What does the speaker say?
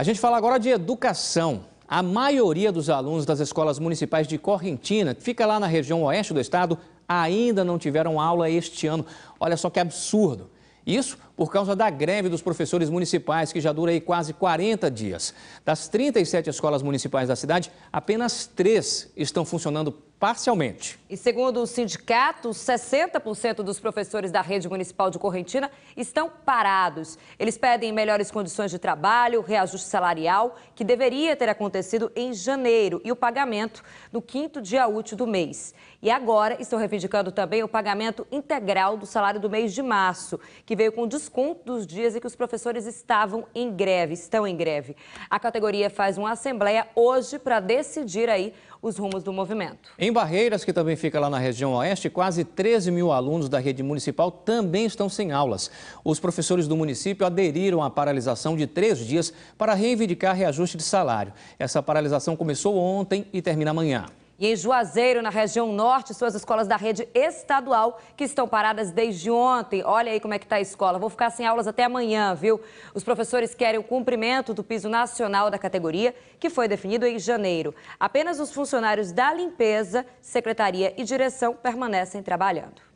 A gente fala agora de educação. A maioria dos alunos das escolas municipais de Correntina, que fica lá na região oeste do estado, ainda não tiveram aula este ano. Olha só que absurdo. Isso por causa da greve dos professores municipais, que já dura aí quase 40 dias. Das 37 escolas municipais da cidade, apenas três estão funcionando parcialmente. E segundo o sindicato, 60% dos professores da rede municipal de Correntina estão parados. Eles pedem melhores condições de trabalho, reajuste salarial, que deveria ter acontecido em janeiro, e o pagamento no quinto dia útil do mês. E agora estão reivindicando também o pagamento integral do salário do mês de março, que veio com desconto dos dias em que os professores estavam em greve, estão em greve. A categoria faz uma assembleia hoje para decidir aí os rumos do movimento. Em em Barreiras, que também fica lá na região oeste, quase 13 mil alunos da rede municipal também estão sem aulas. Os professores do município aderiram à paralisação de três dias para reivindicar reajuste de salário. Essa paralisação começou ontem e termina amanhã. E em Juazeiro, na região norte, suas escolas da rede estadual que estão paradas desde ontem. Olha aí como é que está a escola. Vou ficar sem aulas até amanhã, viu? Os professores querem o cumprimento do piso nacional da categoria, que foi definido em janeiro. Apenas os funcionários da limpeza, secretaria e direção permanecem trabalhando.